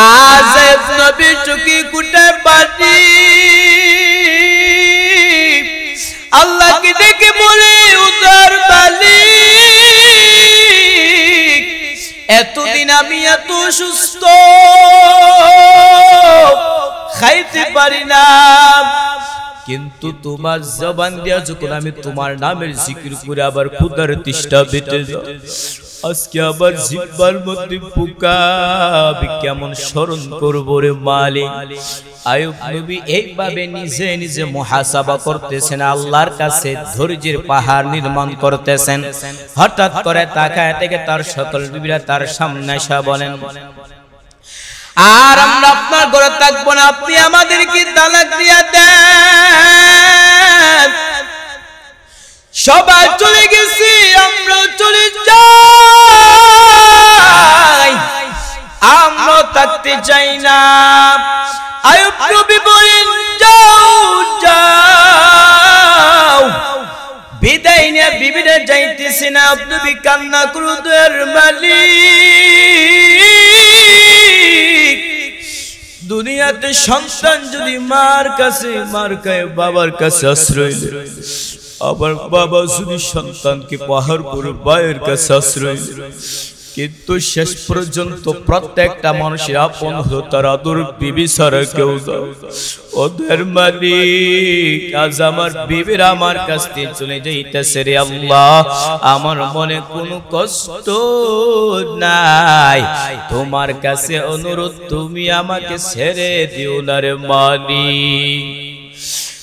আজ নবী চুকি কুটে পাটি আল্লাহকে দেখে বলে উদার বালি এতদিন আমি এত সুস্থ খাইতে পারি না কিন্তু তোমার জবান দিয়া যখন আমি তোমার নামের জিকির করে আবার ক্ষুদার তৃষ্ঠা বেটে আজকে আবার জিব্বার মধ্যে পোকা কেমন স্মরণ করব রে মালিক আয়ুব নবী এইভাবে নিজে নিজে মুহাসাবা করতেছেন আল্লাহর কাছে ধৈর্যের পাহাড় নির্মাণ করতেছেন হঠাৎ করে তাকায় থেকে তার সকল বিবিরা তার সামনে এসে বলেন আর আমরা আপনার ঘরে থাকবো না আপনি আমাদেরকে তালাক দিয়ে দেন সবাই চলে গেছি আমরা চলে যাই আমরা থাকতে চাই না আয়ু নবী না দুনিয়াতে সন্তান যদি মার কাছে মার কায় বাবার কাছে আশ্রয় আমার বাবা যদি সন্তানকে পাহাড়পুর বাইয়ের কাছে আশ্রয় কিন্তু শেষ পর্যন্ত প্রত্যেকটা মানুষের আপন হলো তার আদর বিবি কেউ ওদের মালিক আজ আমার বিবির আমার কাছ থেকে চলে যাইতেছে রে আল্লাহ আমার মনে কোনো কষ্ট নাই তোমার কাছে অনুরোধ তুমি আমাকে ছেড়ে দিও না রে মালিক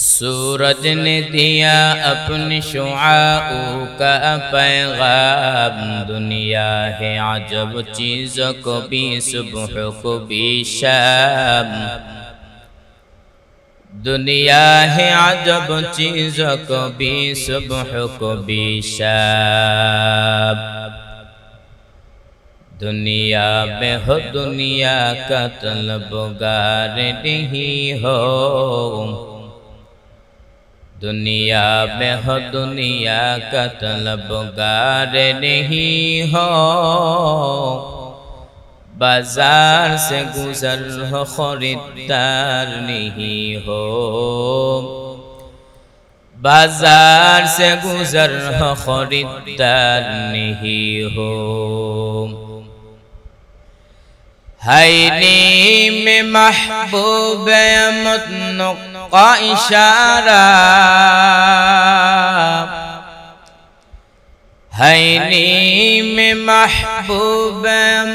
سورج نے دیا اپنی شعاؤں کا پیغام دنیا ہے عجب چیز کو کو بھی بھی صبح دنیا ہے عجب چیز کو بھی صبح کو بھی شہ دنیا میں ہو دنیا کا تلب گار نہیں ہو دنیا میں ہو دنیا کا طلبگار نہیں ہو بازار سے گزر ہو خوردار نہیں ہو بازار سے گزر ہو خوردار نہیں ہو میں محوبے متنکنگ اشارہ ہے میں محبوب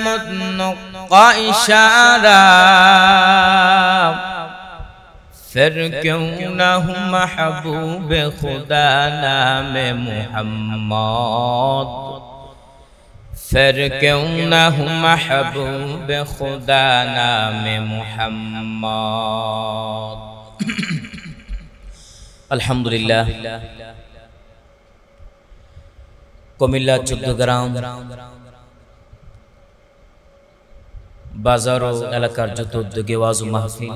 متنک نوگا اشارہ پھر کیوں نہ ہوں محبوب خدا نام محمد محمود سر کیوں نہ ہوں محبوب خدا نام محمد আলহামদুলিল্লাহ কুমিল্লা চোদ্দগ্রাম বাজার ও এলাকার যত উদ্যোগে ওয়াজ মাহফিল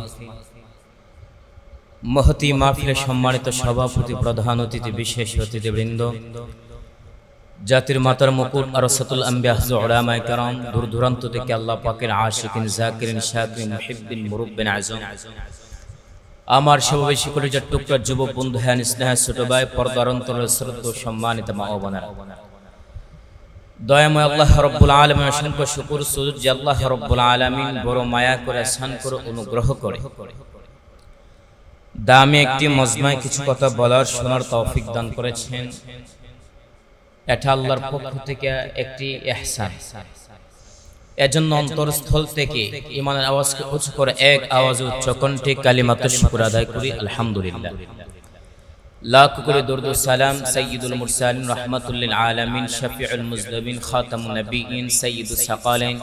মহতি মাহফিলের সম্মানিত সভাপতি প্রধান অতিথি বিশেষ অতিথিবৃন্দ জাতির মাতার মুকুট আরসাতুল আম্বিয়া ওলামায় কারণ দূর দূরান্ত থেকে আল্লাহ পাকের আশিকিন জাকিরিন শাকিরিন মুহিব্বিন মুরুব্বিন আজম আমার সবাই সকলে যার টুকরা যুব বন্ধু হ্যান স্নেহা ছোট ভাই পর্দার শ্রদ্ধ সম্মানিত মা অবনারা দয়াময় আল্লাহ রব্বুল আলমী অসংখ্য শুকুর সুযোগ যে আল্লাহ রব্বুল আলমিন বড় মায়া করে স্নান করে অনুগ্রহ করে দামি একটি মজমায় কিছু কথা বলার শোনার তৌফিক দান করেছেন এটা আল্লাহর পক্ষ থেকে একটি ইহসান এজন্য অন্তরস্থল থেকে ইমানের আওয়াজকে উঁচু করে এক আওয়াজে উচ্চ কণ্ঠে কালিমাত শুকুর আদায় করি আলহামদুলিল্লাহ লাখ করে দর্দ সালাম সৈয়দুল মুরসালিন রহমতুল্লিল আলমিন শফিউল মুজলমিন খাতামুন নবীন সৈয়দুল সাকালেন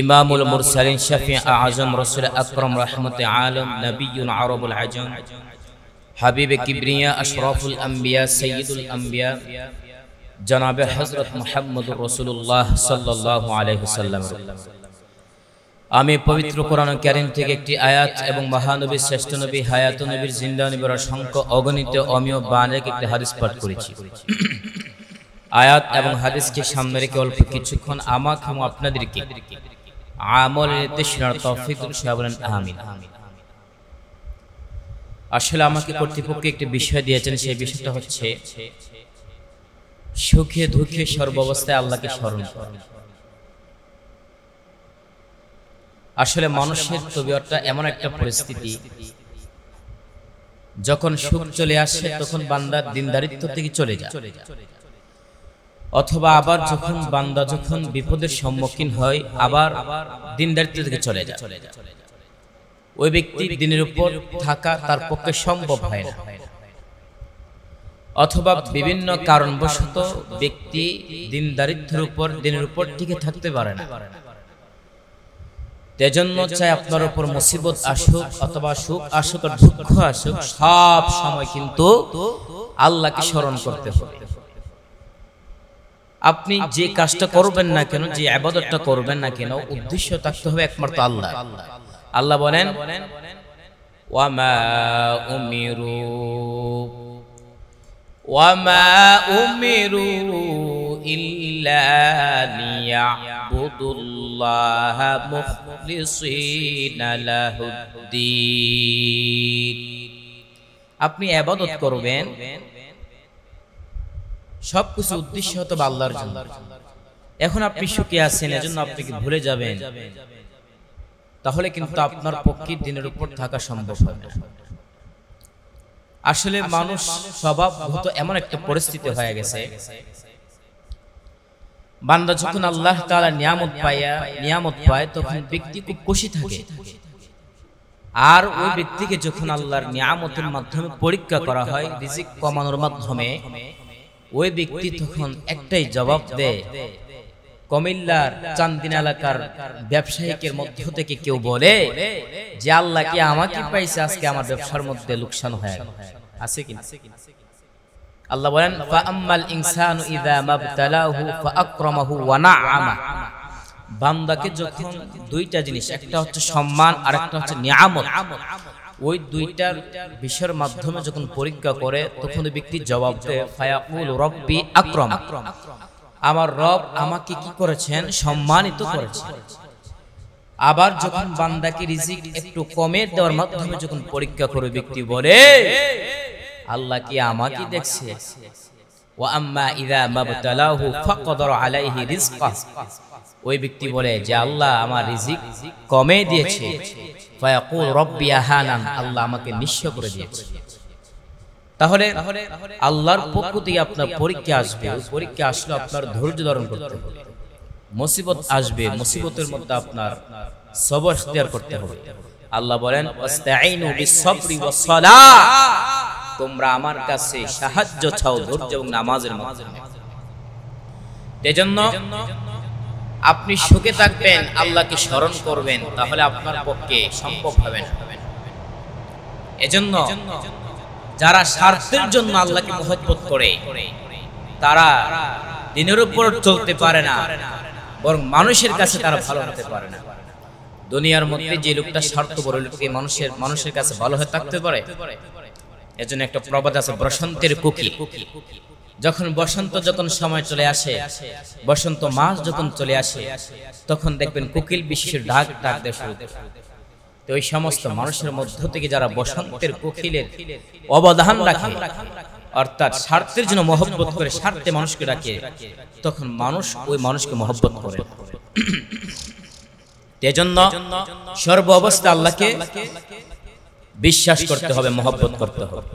ইমামুল মুরসালিন শফি আজম রসুল আকরম রহমত আলম নবীন আরবুল আজম হাবিব কিবরিয়া আশরফুল আম্বিয়া সৈয়দুল আম্বিয়া জনাবে হজরত মোহাম্মদ রসুল্লাহ সাল্লাহ আলহিসাল্লাম আমি পবিত্র কোরআন ক্যারিম থেকে একটি আয়াত এবং মহানবী শ্রেষ্ঠ নবী হায়াত নবীর জিন্দা নবীর অসংখ্য অগণিত অমীয় বানেক একটি হাদিস পাঠ করেছি আয়াত এবং হাদিসকে সামনে রেখে অল্প কিছুক্ষণ আমাক এবং আপনাদেরকে আমল নির্দেশনার তফিকুল সাহাবলেন আহমিন আসলে আমাকে কর্তৃপক্ষ একটি বিষয় দিয়েছেন সেই বিষয়টা হচ্ছে সুখে দুঃখে সর্বাবস্থায় আল্লাহকে স্মরণ করে আসলে মানুষের তবিয়তটা এমন একটা পরিস্থিতি যখন সুখ চলে আসে তখন বান্দার দিনদারিত্ব থেকে চলে যায় অথবা আবার যখন বান্দা যখন বিপদের সম্মুখীন হয় আবার দিনদারিত্ব থেকে চলে যায় ওই ব্যক্তি দিনের উপর থাকা তার পক্ষে সম্ভব হয় না অথবা বিভিন্ন কারণবশত ব্যক্তি দিন দিনদারিত্বের উপর দিনের উপর টিকে থাকতে পারে না তেজন্য চাই আপনার উপর মুসিবত আসুক অথবা সুখ আসুক আর দুঃখ আসুক সব সময় কিন্তু আল্লাহকে স্মরণ করতে হবে আপনি যে কাজটা করবেন না কেন যে আবাদতটা করবেন না কেন উদ্দেশ্য থাকতে হবে একমাত্র আল্লাহ আল্লাহ বলেন ওয়ামা উমিরু আপনি আবাদত করবেন সব কিছু উদ্দেশ্য হতো বাল্লার জন্য এখন আপনি সুখে আছেন এজন্য আপনি কি ভুলে যাবেন তাহলে কিন্তু আপনার পক্ষে দিনের উপর থাকা সম্ভব হবে না আসলে মানুষ স্বভাবগত এমন একটা পরিস্থিতি হয়ে গেছে বান্দা যখন আল্লাহ তালা নিয়ামত পাইয়া নিয়ামত পায় তখন ব্যক্তি খুব খুশি থাকে আর ওই ব্যক্তিকে যখন আল্লাহর নিয়ামতের মাধ্যমে পরীক্ষা করা হয় রিজিক কমানোর মাধ্যমে ওই ব্যক্তি তখন একটাই জবাব দেয় কমিল্লার চান্দিন এলাকার ব্যবসায়িকের মধ্য থেকে কেউ বলে যে আল্লাহ কি আমাকে পাইছে আজকে আমার ব্যবসার মধ্যে লোকসান হয়ে আছে কি আল্লাহ বলেন ইনসানু ইযা মাবতালাহু ওয়া নাআমা বান্দাকে যখন দুইটা জিনিস একটা হচ্ছে সম্মান আর একটা হচ্ছে নিয়ামত ওই দুইটার বিষয়ের মাধ্যমে যখন পরীক্ষা করে তখন ব্যক্তি জবাব দেয় ফায়াকুল রব্বি আকরাম আমার রব আমাকে কি করেছেন সম্মানিত করেছেন আবার যখন বান্দাকে রিজিক একটু কমে দেওয়ার মাধ্যমে যখন পরীক্ষা করে ব্যক্তি বলে আল্লাহ কি আমাকে দেখছে ওই ব্যক্তি বলে যে আল্লাহ আমার রিজিক কমে দিয়েছে আল্লাহ আমাকে নিঃস্ব করে দিয়েছে তাহলে আল্লাহর পক্ষ থেকে আপনার পরীক্ষা আসবে পরীক্ষা আসলে আপনার ধৈর্য ধারণ করতে হবে মুসিবত আসবে মুসিবতের মধ্যে আপনার সবর করতে হবে আল্লাহ বলেন তোমরা আমার কাছে সাহায্য চাও ধৈর্য এবং নামাজের মাধ্যমে এজন্য আপনি সুখে থাকবেন আল্লাহকে স্মরণ করবেন তাহলে আপনার পক্ষে সম্ভব হবে না এজন্য যারা স্বার্থের জন্য আল্লাহকে মহব্বত করে তারা দিনের উপর চলতে পারে না বরং মানুষের কাছে তারা ভালো হতে পারে না দুনিয়ার মধ্যে যে লোকটা স্বার্থ বড় লোককে মানুষের মানুষের কাছে ভালো হয়ে থাকতে পারে এজন্য একটা প্রবাদ আছে বসন্তের কুকি যখন বসন্ত যখন সময় চলে আসে বসন্ত মাস যখন চলে আসে তখন দেখবেন কুকিল বিশেষ ডাক ডাক দেশ তো ওই সমস্ত মানুষের মধ্য থেকে যারা বসন্তের কোকিলের অবদান রাখে অর্থাৎ স্বার্থের জন্য মহব্বত করে স্বার্থে মানুষকে ডাকে তখন মানুষ ওই মানুষকে মহব্বত করে এজন্য সর্ব অবস্থা আল্লাহকে বিশ্বাস করতে হবে মহব্বত করতে হবে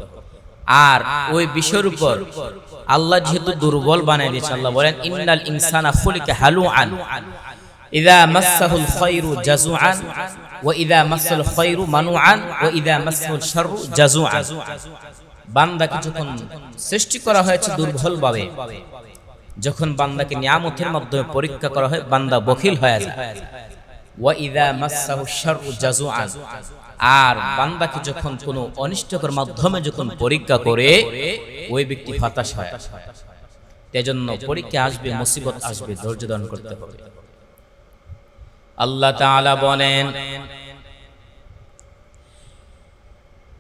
আর ওই বিষয়ের উপর আল্লাহ যেহেতু দুর্বল বানায় দিয়েছে আল্লাহ বলেন ইন্নাল ইনসান খুলিকা হালু আন ইদা মাসাহুল খায়রু জাজুআন ওয়াইদা মাসুল খৈরু মানুআন ইদা মাসুল শারু জাজুআন বান্দাকে যখন সৃষ্টি করা হয়েছে দুর্বলভাবে যখন বান্দাকে নিয়ামতের মাধ্যমে পরীক্ষা করা হয় বান্দা বখিল হয়ে যায় ওয়াইদা মাসাহু শারু আর বান্দাকে যখন কোন অনিষ্টকর মাধ্যমে যখন পরীক্ষা করে ওই ব্যক্তি হতাশ হয় তেজন্য পরীক্ষা আসবে মুসিবত আসবে ধৈর্য ধারণ করতে হবে الله تعالى بولين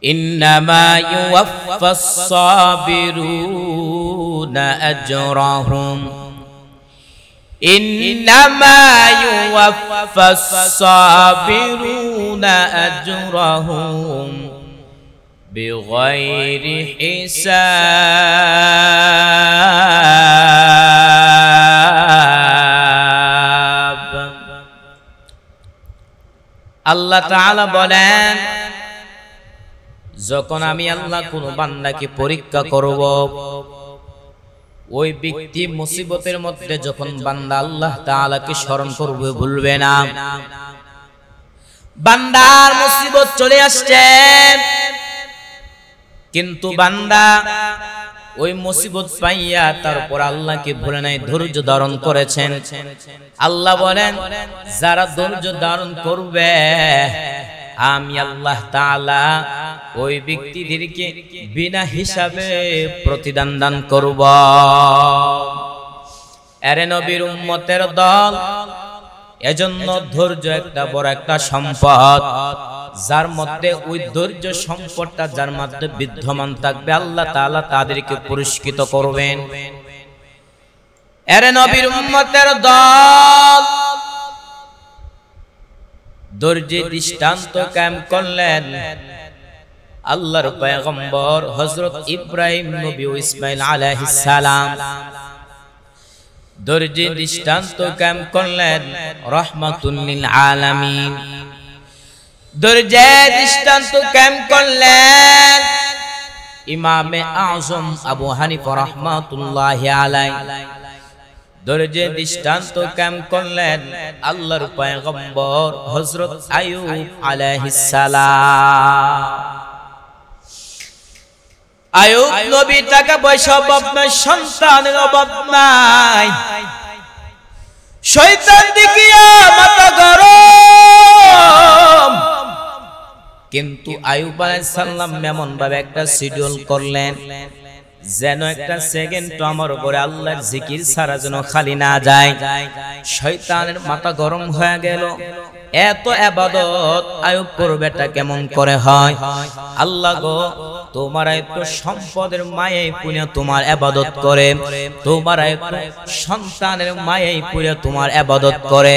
إنما يوفى الصابرون أجرهم إنما يوفى الصابرون أجرهم بغير حساب আল্লাহ বলেন যখন আমি আল্লাহ কোন বান্দাকে পরীক্ষা করব ওই ব্যক্তি মুসিবতের মধ্যে যখন বান্দা আল্লাহ তাআলাকে স্মরণ করবে ভুলবে না বান্দার মুসিবত চলে আসছে কিন্তু বান্দা ওই মুসিবত পাইয়া তারপর আল্লাহকে ভুলে নাই ধৈর্য ধারণ করেছেন আল্লাহ বলেন যারা ধৈর্য ধারণ করবে আমি আল্লাহ তাআলা ওই ব্যক্তিদেরকে বিনা হিসাবে প্রতিদান দান করব আরে নবীর উম্মতের দল এজন্য ধৈর্য একটা বড় একটা সম্পদ যার মধ্যে ওই ধৈর্য সম্পদটা যার মধ্যে বিদ্যমান থাকবে আল্লাহ তাআলা তাদেরকে পুরস্কৃত করবেন এর নবীর উম্মতের দল ধৈর্য দৃষ্টান্ত কায়েম করলেন আল্লাহর পয়গম্বর হযরত ইব্রাহিম নবী ও ইসমাইল আলাইহিস সালাম ধৈর্য দৃষ্টান্ত কায়েম করলেন রহমাতুল লিল আলামিন ধৈর্যের দৃষ্টান্ত ক্যাম করলেন ইমামে আজম আবু হানিফা রহমাতুল্লাহ আলাই ধৈর্যের দৃষ্টান্ত ক্যাম করলেন আল্লাহর পয়গম্বর হযরত আয়ুব আলাইহিস সালাম আয়ুব নবী টাকা পয়সা অভাব নাই সন্তানের অভাব নাই শয়তান দিকে মাথা গরম কিন্তু আয়ুব সাল্লাম এমন ভাবে একটা শিডিউল করলেন যেন একটা সেকেন্ড আমার উপরে আল্লাহর জিকির সারা যেন খালি না যায় শৈতানের মাথা গরম হয়ে গেল এত আবাদত আয়ুব এটা কেমন করে হয় আল্লাহ গো তোমার একটু সম্পদের মায়ে পুনে তোমার আবাদত করে তোমার একটু সন্তানের মায়ে পুরে তোমার আবাদত করে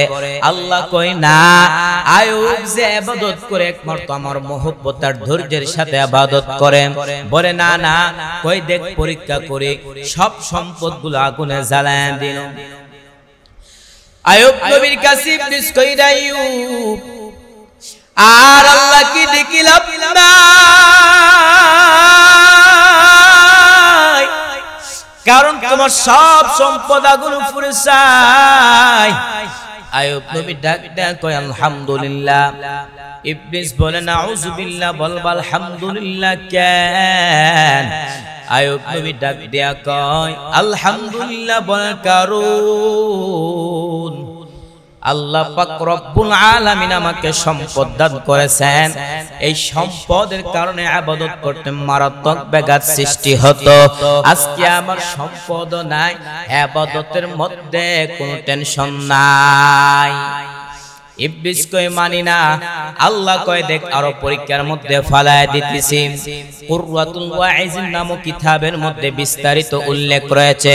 আল্লাহ কই না আয়ুব যে আবাদত করে একমর তো আমার মহব্বত আর ধৈর্যের সাথে আবাদত করে বলে না না কই দেখ পরীক্ষা করে সব সম্পদগুলো আগুনে জ্বালায় দিন আয়ুব নবীর কাছে ইবলিস কইরা আয়ুব আর আল্লাহ কি দেখিলাম না কারণ তোমার সব সম্পদ আগুন ফুরসায় আয়ুব নবী ডাক ডাক কয় আলহামদুলিল্লাহ ইবলিস বলে নাউযু বিল্লাহ বল আলহামদুলিল্লাহ কে আয়ুব নবী ডাক ডাক কয় আলহামদুলিল্লাহ বল কারুন আল্লাহ পাক রব্বুল আলামিন আমাকে সম্পদ দান করেছেন এই সম্পদের কারণে আবাদত করতে মারাত্মক ব্যাঘাত সৃষ্টি হতো আজকে আমার সম্পদ নাই আবাদতের মধ্যে কোনো টেনশন নাই ইবলিস কয় মানি না আল্লাহ কয় দেখ আরো পরীক্ষার মধ্যে ফালায় দিতেছি কুররাতুল ওয়াইজিন নামক কিতাবের মধ্যে বিস্তারিত উল্লেখ রয়েছে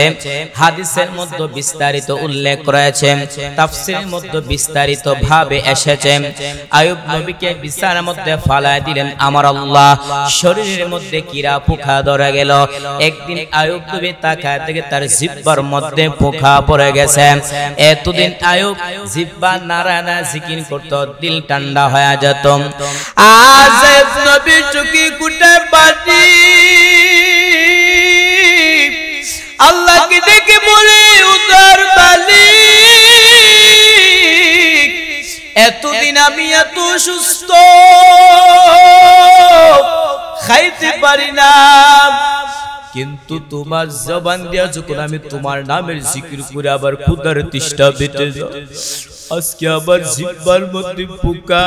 হাদিসের মধ্যে বিস্তারিত উল্লেখ রয়েছে তাফসীরের মধ্যে বিস্তারিত ভাবে এসেছে আয়ুব নবীকে বিচার মধ্যে ফালায় দিলেন আমার আল্লাহ শরীরের মধ্যে কিরা পোকা ধরে গেল একদিন আয়ুব নবী তাকায় থেকে তার জিব্বার মধ্যে পোকা পড়ে গেছে এতদিন আয়ুব জিব্বা নারায়ণ জিকির করত দিল ঠান্ডা হয়ে যেত আজ নবী চুকি কুটে পাটি দেখে বলে উদার বালি এতদিন আমি এত সুস্থ খাইতে পারি না কিন্তু তোমার জবান দিয়া যখন আমি তোমার নামের জিকির করে আবার ক্ষুদার তিষ্ঠা বেটে যাও আজকে আবার জিব্বার মধ্যে পোকা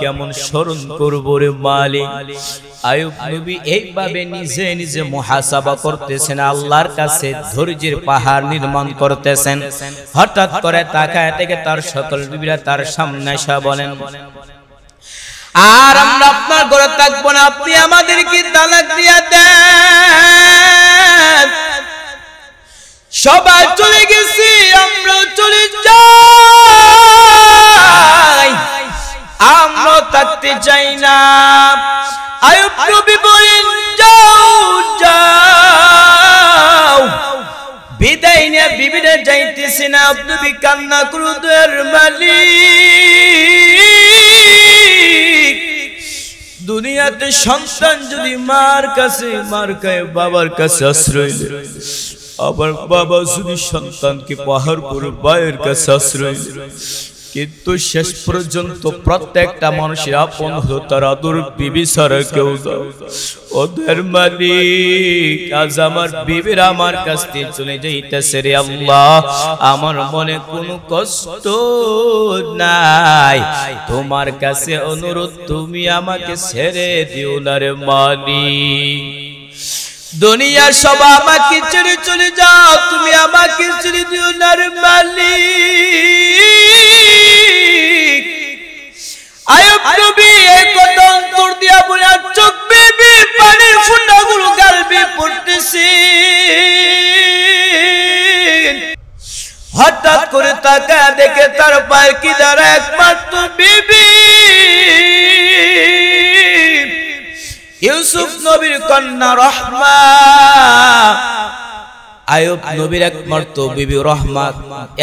কেমন স্মরণ করব রে মালিক আয়ুব নবী এইভাবে নিজে নিজে মুহাসাবা করতেছেন আল্লাহর কাছে ধৈর্যের পাহাড় নির্মাণ করতেছেন হঠাৎ করে তাকায় থেকে তার সকল বিবিরা তার সামনে এসে বলেন আর আমরা আপনার ঘরে থাকবো না আপনি আমাদেরকে তালাক দিয়া দেন সবাই চলে গেছি আমরা চলে যাই আমরা থাকতে চাই না আয়ু নবী বিদায় নিয়ে মালিক দুনিয়াতে সন্তান যদি মার কাছে মার কায় বাবার কাছে আশ্রয় আমার বাবা যদি সন্তানকে পাহাড় করে বায়ের কাছে আশ্রয় কিন্তু শেষ পর্যন্ত প্রত্যেকটা মানুষের আপন হলো তার আদর বিবি ছাড়া কেউ ওদের মালিক আজ আমার বিবির আমার কাছ থেকে চলে যাইতেছে রে আল্লাহ আমার মনে কোনো কষ্ট নাই তোমার কাছে অনুরোধ তুমি আমাকে ছেড়ে দিও না রে মালিক দুনিয়ার সব আমাকে ছেড়ে চলে যাও তুমি আমাকে ছেড়ে দিও নার মালি চোখ হঠাৎ করে তাকা দেখে তার পায়ের কি দ্বারা একমাত্র বিবি ইউসুফ নবীর কন্যা রহমা আয়ুব নবীর একমাত্র বিবি রহমা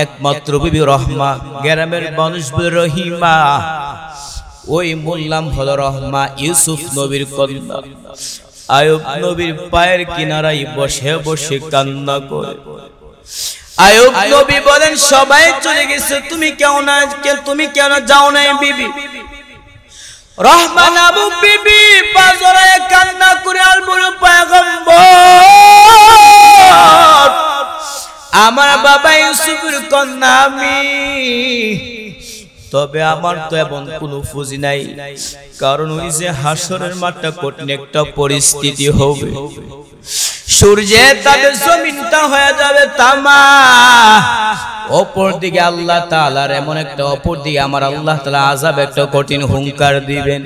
একমাত্র বিবি রহমা গ্রামের মানুষ রহিমা ওই মুল্লাম হল রহমা ইউসুফ নবীর কন্যা আয়ুব নবীর পায়ের কিনারায় বসে বসে কান্না করে আয়ুব নবী বলেন সবাই চলে গেছে তুমি কেন আজকে তুমি কেন যাও নাই বিবি রহমান আবু বিবি পাজরে কান্না করে আর বলে পয়গম্বর আমার বাবা ইউসুফের কন্যা আমি তবে আমার তো এমন কোনো ফুজি নাই কারণ ওই যে হাসরের মাঠটা কঠিন একটা পরিস্থিতি হবে সূর্যে তাদের জমিনটা হয়ে যাবে তামা অপর দিকে আল্লাহ তালার এমন একটা অপর দিকে আমার আল্লাহ তালা আজাব একটা কঠিন হুঙ্কার দিবেন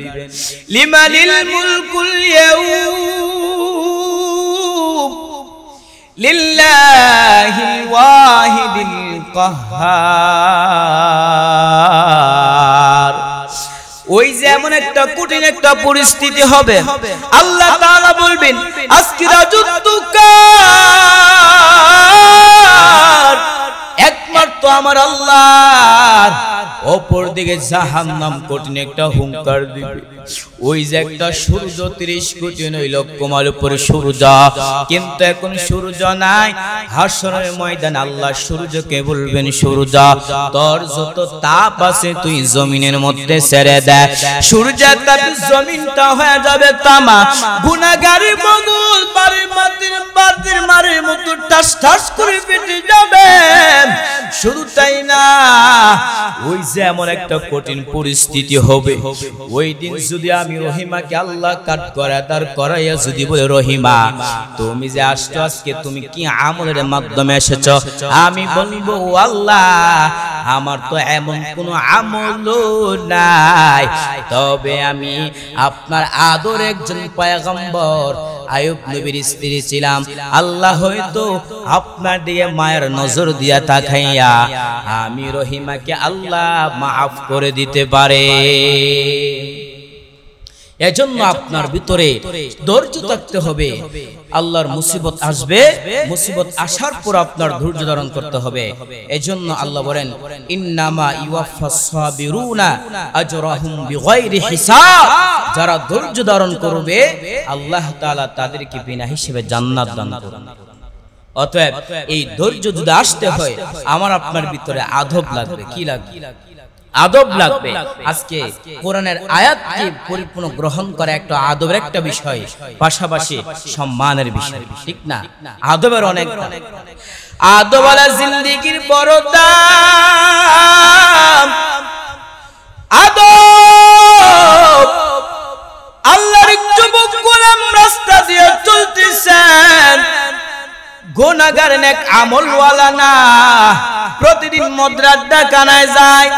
লিমানিল মুলকুল ইয়াউম ওয়াহিদিল কাহ্হার ওই যে এমন একটা কঠিন একটা পরিস্থিতি হবে আল্লাহ তাআলা বলবেন আজকে রাজুতুকা এক একমাত্র আমার আল্লাহ অপর দিকে জাহান নাম কঠিন একটা হুঙ্কার দিবে ওই যে একটা সূর্য কোটি নই উপরে সূর্য কিন্তু এখন সূর্য নাই ময়দান আল্লাহ সূর্যকে বলবেন সূর্য তোর যত তাপ আছে তুই জমিনের মধ্যে ছেড়ে দে সূর্যের তাপ জমিনটা হয়ে যাবে তামা গুনাহগারি মগুল বাড়ির মাটির মারের মতো ঠাস ঠাস করে পেটে যাবে শুধু তাই না ওই যে এমন একটা কঠিন পরিস্থিতি হবে ওই দিন যদি আমি রহিমাকে আল্লাহ কাট করা তার করাইয়া যদি বলে রহিমা তুমি যে আসছো আজকে তুমি কি আমলের মাধ্যমে এসেছ আমি বলবো আল্লাহ আমার তো এমন কোন আমল নাই তবে আমি আপনার আদর একজন পায়গম্বর আয়ুব নবীর স্ত্রী ছিলাম আল্লাহ হয়তো আপনার দিয়ে মায়ের নজর দিয়া তাকাইয়া আমি রহিমাকে আল্লাহ মাফ করে দিতে পারে এজন্য আপনার ভিতরে ধৈর্য থাকতে হবে আল্লাহর মুসিবত আসবে মুসিবত আসার পর আপনার ধৈর্য ধারণ করতে হবে এজন্য আল্লাহ বলেন ইন্নামা ইউয়াফাস সাবিরুনা আজরাহুম বিগাইরি হিসাব যারা ধৈর্য ধারণ করবে আল্লাহ তাআলা তাদেরকে বিনা হিসেবে জান্নাত দান করবেন অতএব এই ধৈর্য যদি আসতে হয় আমার আপনার ভিতরে আদব লাগবে কি লাগবে আদব লাগবে আজকে কোরআনের আয়াতকে পরিপূর্ণ গ্রহণ করা একটা আদবের একটা বিষয় পাশাপাশি সম্মানের বিষয় ঠিক না আদবের অনেক আদবালা জিন্দিগির বড় দাম আদব আল্লাহর যুবক গোলাম রাস্তা দিয়ে চলতেছেন গোনাগার নেক আমলওয়ালা না প্রতিদিন মদ্রার কানায় যায়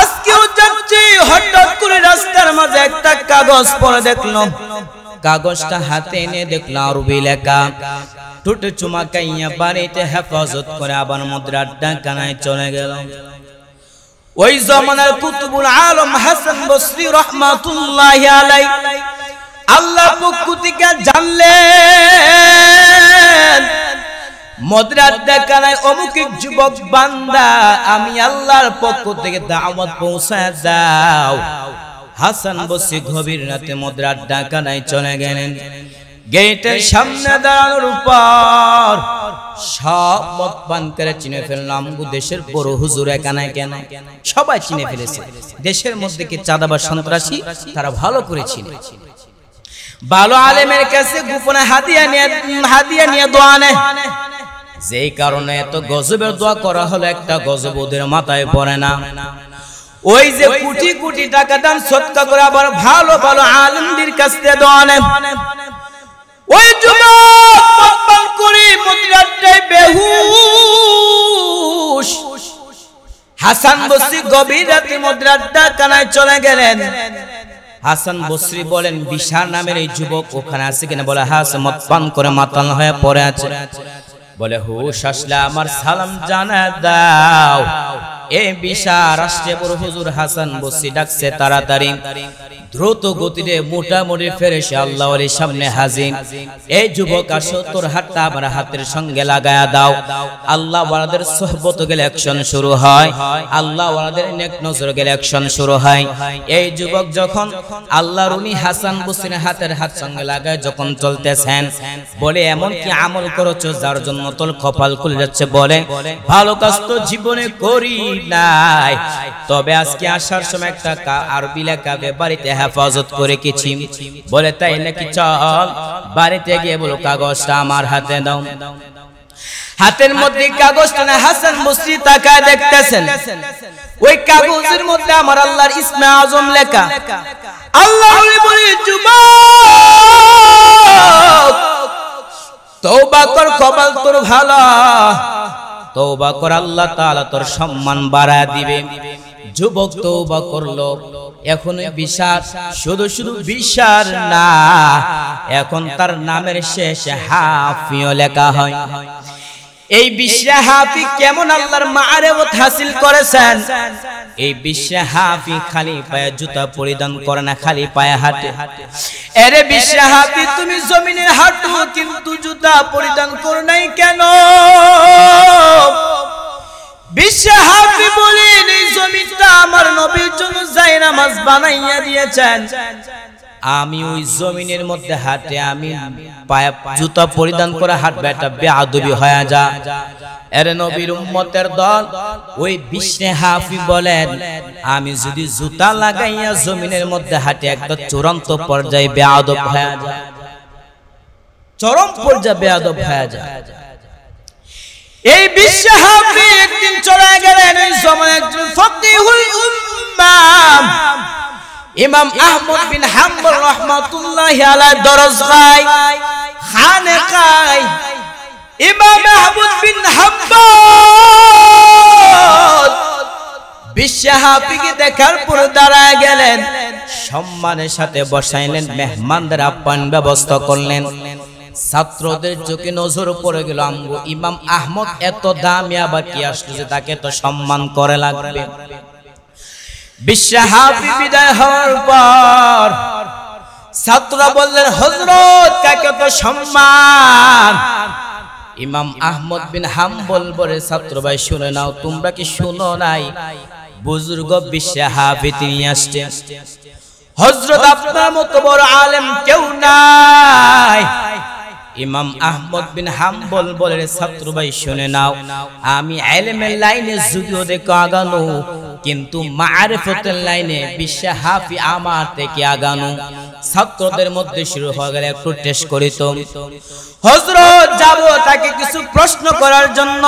আজকেও যাচ্ছি হঠাৎ করে রাস্তার মাঝে একটা কাগজ পরে দেখলো কাগজটা হাতে এনে দেখলো আরবি লেখা ঠোঁটে চুমাকাইয়া বাড়িতে হেফাজত করে আবার মুদ্রার ডাকানায় চলে গেল ওই জমানার কুতুবুল আলম হাসান বসরি রহমাতুল্লাহ আলাই আল্লাহ পক্ষ থেকে জানলেন মদরাত দেখানায় অমুক যুবক বান্দা আমি আল্লাহর পক্ষ থেকে দাওয়াত পৌঁছায় দাও হাসান বসে গভীর রাতে মদরাত ডাকানায় চলে গেলেন গেটের সামনে দাঁড়ানোর পর সব মদ পান করে চিনে ফেললাম দেশের বড় হুজুর একানায় কেন সবাই চিনে ফেলেছে দেশের মধ্যে কি বা সন্ত্রাসী তারা ভালো করে চিনে ভালো আলেমের কাছে গোপনে হাদিয়া নিয়ে হাদিয়া নিয়ে দোয়া নেয় যেই কারণে এত গজবের দোয়া করা হলো একটা গজব ওদের মাথায় পড়ে না ওই যে কোটি কোটি টাকা দান সৎকা করে আবার ভালো ভালো আলমদের কাছ থেকে দোয়ানে ওই যুবক করি মদিনাটাই বেহুশ হাসান বসি গভীর রাতে মুদ্রাটা কানায় চলে গেলেন হাসান বসরি বলেন বিশাল নামের এই যুবক ওখানে আছে কিনা বলে হাস হ্যাঁ, মদ পান করে মাতাল হয়ে পড়ে আছে বলে হু আসলে আমার সালাম জানা দাও এ বিশাল আসছে বড় হুজুর হাসান বসি ডাকছে তাড়াতাড়ি দ্রুত গতিতে মোটামুটি ফেরে সে আল্লাহর সামনে হাজির এই যুবক আসো তোর হাতটা আমার হাতের সঙ্গে লাগায়া দাও আল্লাহ ওয়ালাদের সোহবত গেলে অ্যাকশন শুরু হয় আল্লাহ ওয়ালাদের নেক নজর গেলে অ্যাকশন শুরু হয় এই যুবক যখন আল্লাহ উনি হাসান বসিনের হাতের হাত সঙ্গে লাগায় যখন চলতেছেন বলে এমন কি আমল করছো যার জন্য মতন কপাল খুলে যাচ্ছে বলে ভালো কাজ তো জীবনে করি নাই তবে আজকে আসার সময় একটা আরবি লেখা বাড়িতে হেফাজত করে কিছি বলে তাই নাকি চল বাড়িতে গিয়ে বলো কাগজটা আমার হাতে দাও হাতের মধ্যে কাগজটা না হাসান মুসরি তাকায় দেখতেছেন ওই কাগজের মধ্যে আমার আল্লাহর ইসমে আজম লেখা আল্লাহ বলে যুবক তৌবা কর কবাল তোর ভালা তৌবা কর আল্লাহ তাআলা তোর সম্মান বাড়ায় দিবে যুবক তৌবা করলো এখন বিশ্বাস শুধু শুধু বিশ্বাস না এখন তার নামের শেষে হাফিও লেখা হয় এই বিশ্বা হাফি কেমন আল্লাহর মারেবত হাসিল করেছেন এই বিশ্বা হাফি খালি পায়ে জুতা পরিধান করে না খালি পায়ে হাঁটে আরে বিশ্বা হাফি তুমি জমিনের হাঁটো কিন্তু জুতা পরিধান করো নাই কেন বিশ্বা হাফি বলেন এই জমিটা আমার নবীর জন্য যাই নামাজ বানাইয়া দিয়েছেন আমি ওই জমিনের মধ্যে হাঁটে আমি পায়া জুতা পরিধান করে হাঁটবে এটা বেআবি হয়ে যা এরে নবীর উম্মতের দল ওই বিষ্ণে হাফি বলেন আমি যদি জুতা লাগাইয়া জমিনের মধ্যে হাঁটে একটা চূড়ান্ত পর্যায়ে বেআব হয়ে যা চরম পর্যায়ে বেআব হয়ে যা এই বিশ্বে হাফি একদিন চলে গেলেন এই সময় একজন ফতিহুল উম্মাম ইমাম আহমদ বিন হাম্বল রহমাতুল্লাহ আলাই দরজ খানে খানেকায় ইমাম আহমদ বিন হাম্বল বিশ্বহাপিকে দেখার পর দাঁড়ায় গেলেন সম্মানের সাথে বসাইলেন মেহমানদের আপ্যায়ন ব্যবস্থা করলেন ছাত্রদের চোখে নজর পড়ে গেল আমগো ইমাম আহমদ এত দামি আবার কি আসলো যে তাকে তো সম্মান করে লাগবে বিশ্বাহাবি বিদায় হওয়ার পর ছাত্ররা বললেন হজরত কাকে তো সম্মান ইমাম আহমদ বিন হাম্বল বলে ছাত্র শুনে নাও তোমরা কি শুনো নাই বুজুর্গ বিশ্বাহাবি তিনি আসছেন হজরত আপনার মতো বড় আলেম কেউ নাই ইমাম আহমদ বিন হাম্বল বলে ছাত্র ভাই শুনে নাও আমি আলেমের লাইনে যুগিও দেখো আগানো কিন্তু মারেফতের লাইনে বিশ্ব হাফি আমার থেকে আগানো ছাত্রদের মধ্যে শুরু হয়ে গেলে একটু টেস্ট করিত হজরত যাব তাকে কিছু প্রশ্ন করার জন্য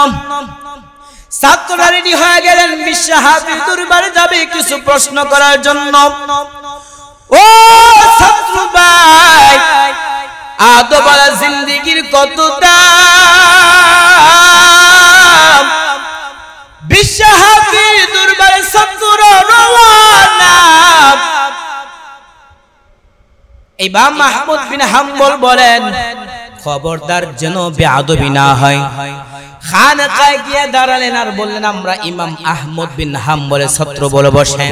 ছাত্ররা রেডি হয়ে গেলেন বিশ্ব হাফি দরবারে যাবে কিছু প্রশ্ন করার জন্য ও ছাত্র ভাই ভরা জিন্দিগির কত দাম বিশ্বহাবি সত্তর ইমাম মাহমুদ বিন হাম্বল বলেন খবরদার যেন বেআবি না হয় খানকায় গিয়ে দাঁড়ালেন আর বললেন আমরা ইমাম আহমদ বিন হাম্বলের ছত্র বলে বসেন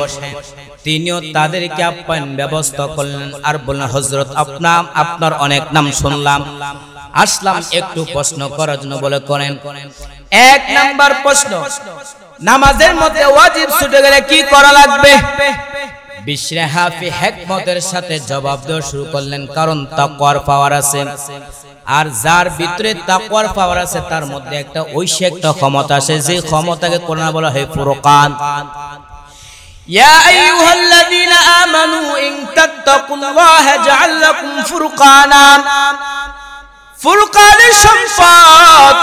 তিনিও তাদেরকে আপ্যায়ন ব্যবস্থা করলেন আর বললেন হজরত আপনার আপনার অনেক নাম শুনলাম আসলাম একটু প্রশ্ন করার জন্য বলে করেন এক নাম্বার প্রশ্ন নামাজের মধ্যে ওয়াজিব ছুটে গেলে কি করা লাগবে হেকমতের সাথে জবাব দেওয়া শুরু করলেন কারণ তাকওয়ার পাওয়ার আছে আর যার ভিতরে তাকওয়ার পাওয়ার আছে তার মধ্যে একটা ঐশী ক্ষমতা আছে যে ক্ষমতাকে কোরআন বলা হয় ফুরকান يا أيها الذين آمنوا إن تتقوا الله جعل لكم فرقانا فرقان شمفات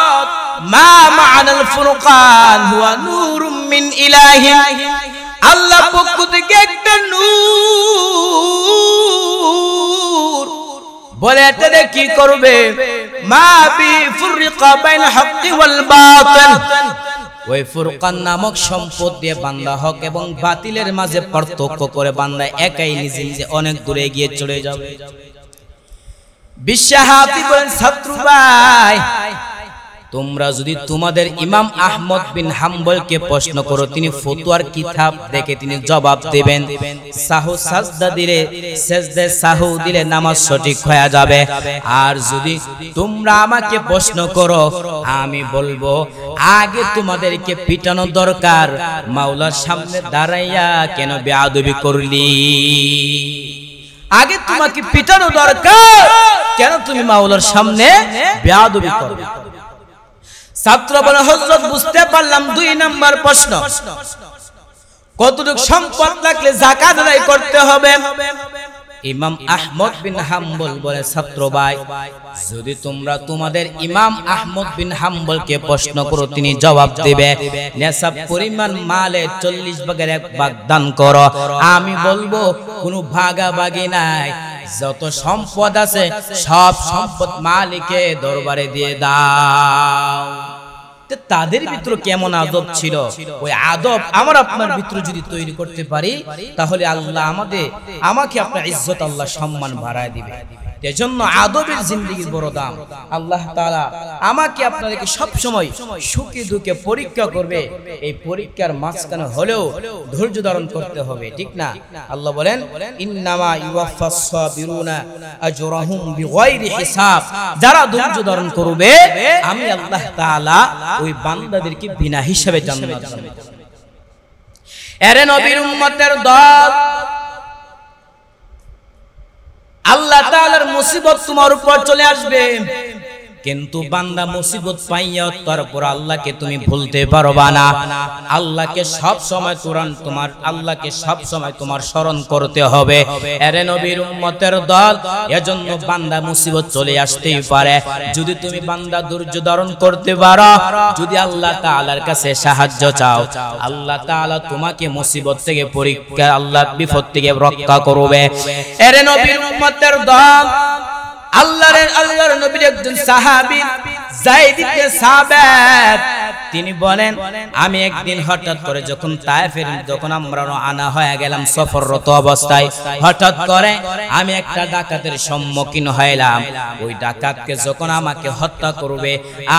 ما معنى الفرقان هو نور من إله الله بقد جد النور بلت لكي كربه ما بي فرق بين الحق والباطل ওই ফুরকান নামক সম্পদ দিয়ে বান্দা হক এবং বাতিলের মাঝে পার্থক্য করে বান্দা একাই নিজে নিজে অনেক দূরে গিয়ে চলে যাবে বিশ্বাহাতি বলেন শত্রু ভাই তোমরা যদি তোমাদের ইমাম আহমদ বিন হাম্বলকে প্রশ্ন করো তিনি ফতুয়ার কিতাব দেখে তিনি জবাব দেবেন সাহু সাজদা দিলে সেজদে সাহু দিলে নামাজ সঠিক হয়ে যাবে আর যদি তোমরা আমাকে প্রশ্ন করো আমি বলবো আগে তোমাদেরকে পিটানো দরকার মাওলার সামনে দাঁড়াইয়া কেন বেআদবি করলি আগে তোমাকে পিটানো দরকার কেন তুমি মাওলার সামনে বেআদবি করবে ছাত্র বলে হজরত বুঝতে পারলাম দুই নাম্বার প্রশ্ন কতটুক সম্পদ লাগলে জাকাত আদায় করতে হবে ইমাম আহমদ বিন হাম্বল বলে ছাত্র ভাই যদি তোমরা তোমাদের ইমাম আহমদ বিন হাম্বলকে প্রশ্ন করো তিনি জবাব দেবে নেশাব পরিমাণ মালে চল্লিশ ভাগের এক ভাগ দান করো আমি বলবো কোনো ভাগাভাগি নাই যত সম্পদ আছে সব সম্পদ মালিকে দরবারে দিয়ে দাও তাদের ভিতর কেমন আদব ছিল ওই আদব আমার আপনার ভিতর যদি তৈরি করতে পারি তাহলে আল্লাহ আমাদের আমাকে আপনার ইজ্জত আল্লাহ সম্মান বাড়ায় দিবে এজন্য আদবের জিন্দগির বড় দাম আল্লাহ তালা আমাকে আপনাদেরকে সব সময় সুখে দুঃখে পরীক্ষা করবে এই পরীক্ষার মাঝখানে হলেও ধৈর্য ধারণ করতে হবে ঠিক না আল্লাহ বলেন ইন্নামা সাবিরুনা আজরাহুম হিসাব যারা ধৈর্য ধারণ করবে আমি আল্লাহ তাআলা ওই বান্দাদেরকে বিনা হিসাবে জান্নাত দেব এরে নবীর উম্মতের দল আল্লাহ তাআলার মুসিবত তোমার উপর চলে আসবে কিন্তু বান্দা মুসিবত পাইয়া তারপর আল্লাহকে তুমি ভুলতে পারবা না আল্লাহকে সব সময় কোরআন তোমার আল্লাহকে সব সময় তোমার স্মরণ করতে হবে এরে নবীর উম্মতের দল এজন্য বান্দা মুসিবত চলে আসতেই পারে যদি তুমি বান্দা দুর্য ধারণ করতে পারো যদি আল্লাহ তাআলার কাছে সাহায্য চাও আল্লাহ তাআলা তোমাকে মুসিবত থেকে পরীক্ষা আল্লাহ বিপদ থেকে রক্ষা করবে এরে নবীর উম্মতের দল আল্লাহর আল্লাহর নবীর একজন সাহাবী তিনি বলেন আমি একদিন হঠাৎ করে যখন তায়েফের যখন আমরা আনা হয়ে গেলাম সফররত অবস্থায় হঠাৎ করে আমি একটা ডাকাতের সম্মুখীন হইলাম ওই ডাকাতকে যখন আমাকে হত্যা করবে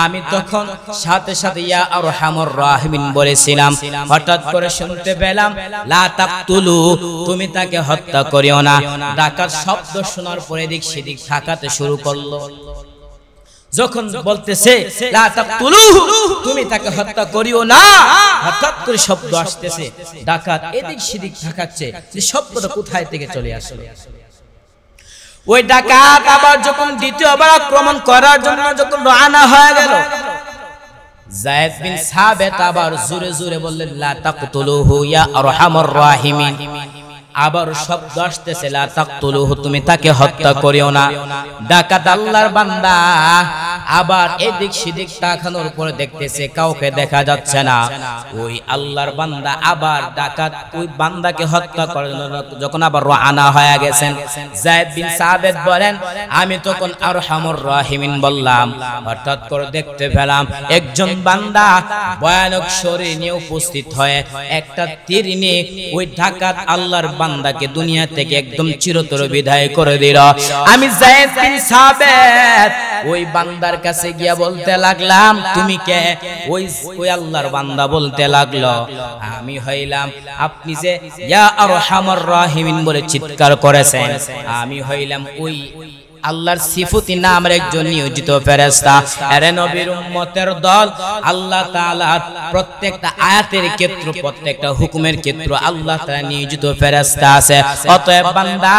আমি তখন সাথে সাথে ইয়া আর হামর রাহমিন বলেছিলাম হঠাৎ করে শুনতে পেলাম লাতাপ তুলু তুমি তাকে হত্যা করিও না ডাকাত শব্দ শোনার পরে দিক সেদিক ঠাকাতে শুরু করলো যখন বলতেছে তুমি তাকে হত্যা করিও না হঠাৎ করে শব্দ আসতেছে ডাকাত এদিক সেদিক ঢাকাচ্ছে যে শব্দটা কোথায় থেকে চলে আসলে ওই ডাকাত আবার যখন দ্বিতীয়বার আক্রমণ করার জন্য যখন রানা হয়ে গেল আবার জোরে জোরে বললেন লা তাকতুলুহু ইয়া আরহামার রাহিমিন আবার শব্দ আসতেছে তুমি তাকে হত্যা করিও না ডাকাত আল্লাহর বান্দা আবার এদিক সেদিক তাকানোর পরে দেখতেছে কাউকে দেখা যাচ্ছে না ওই আল্লাহর বান্দা আবার ডাকাত ওই বান্দাকে হত্যা করার যখন আবার রানা হয়ে গেছেন জায়দ বিন সাহেদ বলেন আমি তখন আর হামর রাহিমিন বললাম অর্থাৎ করে দেখতে পেলাম একজন বান্দা ভয়ানক শরীর নিয়ে উপস্থিত হয়ে একটা তীর নিয়ে ওই ডাকাত আল্লাহর বান্দাকে দুনিয়া থেকে একদম চিরতর বিদায় করে দিল আমি জায়েদ বিন সাবেত ওই বান্দার কাছে গিয়া বলতে লাগলাম তুমি কে ওই ওই আল্লাহর বান্দা বলতে লাগলো আমি হইলাম আপনি যে ইয়া আরহামার রাহিমিন বলে চিৎকার করেছেন আমি হইলাম ওই আল্লাহর সিফতি নামের একজন নিয়োজিত ফেরেস্তা এরে নবীর উম্মতের দল আল্লাহ তাআলা প্রত্যেকটা আয়াতের ক্ষেত্র প্রত্যেকটা হুকুমের ক্ষেত্র আল্লাহ তাআলা নিয়োজিত ফেরেস্তা আছে অতএব বান্দা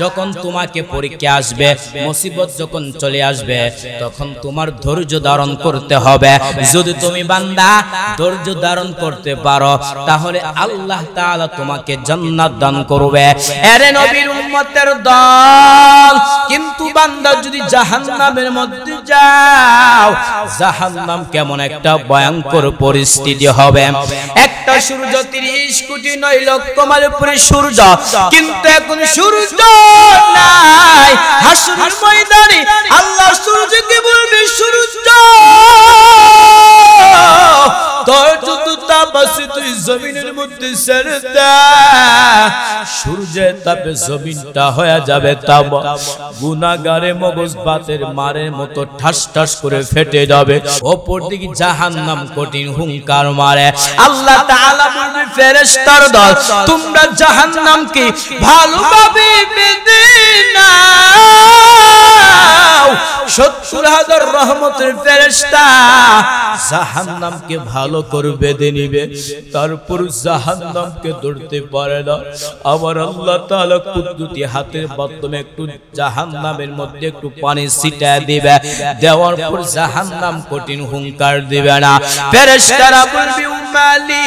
যখন তোমাকে পরীক্ষা আসবে মুসিবত যখন চলে আসবে তখন তোমার ধৈর্য ধারণ করতে হবে যদি তুমি বান্দা ধৈর্য ধারণ করতে পারো তাহলে আল্লাহ তাআলা তোমাকে জান্নাত দান করবে এরে নবীর উম্মতের দল কিন্তু বান্দা যদি জাহান্নামের মধ্যে যাও জাহান্নাম কেমন একটা ভয়ঙ্কর পরিস্থিতি হবে একটা সূর্য 30 কোটি নয় লক্ষ মাইল উপরে সূর্য কিন্তু এখন সূর্য নাই হাসরের ময়দানে আল্লাহ সূর্যকে বলবে সূর্য তোর তুই জমিনের মধ্যে সূর্যের তাপে জমিনটা হয়ে যাবে তাপ গুনাগারে মগজ বাতের মারের মতো ঠাস ঠাস করে ফেটে যাবে অপর দিকে জাহান্নাম কঠিন হুঙ্কার মারে আল্লাহ তাআলা বলবে ফেরেশতার দল তোমরা জাহান্নামকে ভালোভাবে না দাও সত্তর হাজার রহমতের ফেরেস্তা জাহান নামকে ভালো করে বেঁধে নিবে তারপর জাহান নামকে ধরতে পারে না আমার আল্লাহ তাআলা কুদ্দুতি হাতের মাধ্যমে একটু জাহান নামের মধ্যে একটু পানি ছিটা দিবে দেওয়ার পর জাহান নাম কঠিন হুঙ্কার দিবে না ফেরেস্তারা বলবি উম্মালি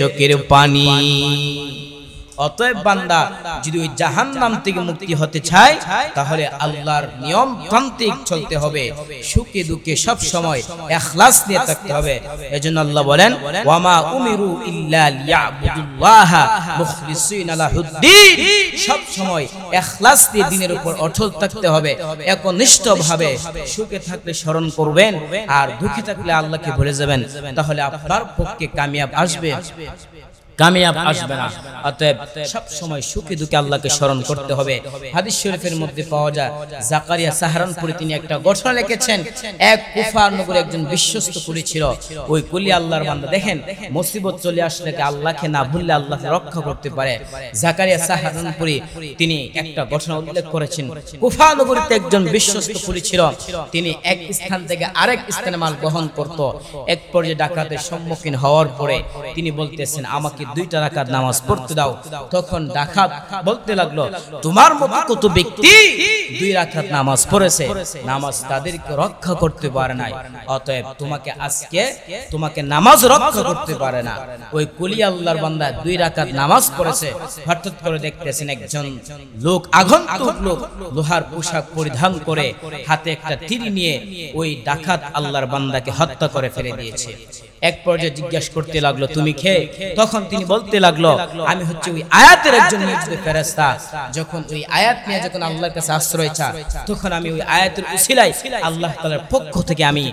চোখের পানি অতএব বান্দা যদি ওই জাহান নাম থেকে মুক্তি হতে চায় তাহলে আল্লাহর নিয়ম তান্ত্রিক চলতে হবে সুখে দুঃখে সব সময় এখলাস নিয়ে থাকতে হবে এজন্য আল্লাহ বলেন ওয়ামা উমিরু ইল্লা লিয়াবুদুল্লাহ মুখলিসিন আলাহুদ্দিন সব সময় এখলাস দিয়ে দিনের উপর অটল থাকতে হবে একনিষ্ঠভাবে সুখে থাকলে শরণ করবেন আর দুঃখে থাকলে আল্লাহকে ভুলে যাবেন তাহলে আপনার পক্ষে কামিয়াব আসবে কামিয়াব আসবে না অতএব সব সময় সুখে দুঃখে আল্লাহকে স্মরণ করতে হবে হাদিস শরীফের মধ্যে পাওয়া যায় জাকারিয়া সাহারানপুরে তিনি একটা ঘটনা লিখেছেন এক কুফার নগরে একজন বিশ্বস্ত কুলি ছিল ওই কুলি আল্লাহর বান্দা দেখেন মুসিবত চলে আসলে আল্লাহকে না ভুললে আল্লাহকে রক্ষা করতে পারে জাকারিয়া সাহারানপুরি তিনি একটা ঘটনা উল্লেখ করেছেন কুফা নগরীতে একজন বিশ্বস্ত কুলি ছিল তিনি এক স্থান থেকে আরেক স্থানে মাল বহন করত এক পর্যায়ে ডাকাতের সম্মুখীন হওয়ার পরে তিনি বলতেছেন আমাকে আমাকে দুইটা রাখার নামাজ পড়তে দাও তখন ডাকাত বলতে লাগলো তোমার মতো কত ব্যক্তি দুই রাখার নামাজ পড়েছে নামাজ তাদেরকে রক্ষা করতে পারে নাই অতএব তোমাকে আজকে তোমাকে নামাজ রক্ষা করতে পারে না ওই কুলি আল্লাহর বান্দা দুই রাখার নামাজ পড়েছে হঠাৎ করে দেখতেছেন একজন লোক আগন্তুক লোক লোহার পোশাক পরিধান করে হাতে একটা তীর নিয়ে ওই ডাকাত আল্লাহর বান্দাকে হত্যা করে ফেলে দিয়েছে এক পর্যায়ে জিজ্ঞাসা করতে লাগলো তুমি খে তখন তিনি বলতে লাগলো আমি হচ্ছে ওই আয়াতের একজন মসজিদে ফেরেস্তা যখন ওই আয়াত নিয়ে যখন আল্লাহর কাছে আশ্রয় চা তখন আমি ওই আয়াতের উসিলাই আল্লাহ তালার পক্ষ থেকে আমি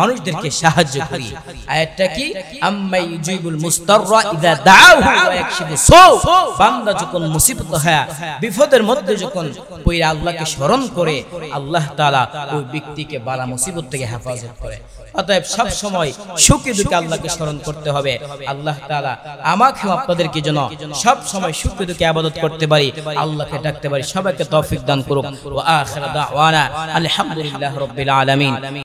মানুষদেরকে সাহায্য করি আয়াতটা কি আম্মাই ইউজিবুল মুস্তাররা ইদা দাআহু বান্দা যখন মুসিবত হয় বিপদের মধ্যে যখন পয়রা আল্লাহকে স্মরণ করে আল্লাহ তালা ওই ব্যক্তিকে বালা মুসিবত থেকে হেফাজত করে অতএব সব সময় সুখে দুঃখে আল্লাহকে স্মরণ করতে হবে আল্লাহ তাআলা আমাকে আপনাদেরকে যেন সব সময় সুখে দুঃখে আবাদত করতে পারি আল্লাহকে ডাকতে পারি সবাইকে তৌফিক দান করুক ওয়া আখির দাওয়ানা আলহামদুলিল্লাহ রাব্বিল আলামিন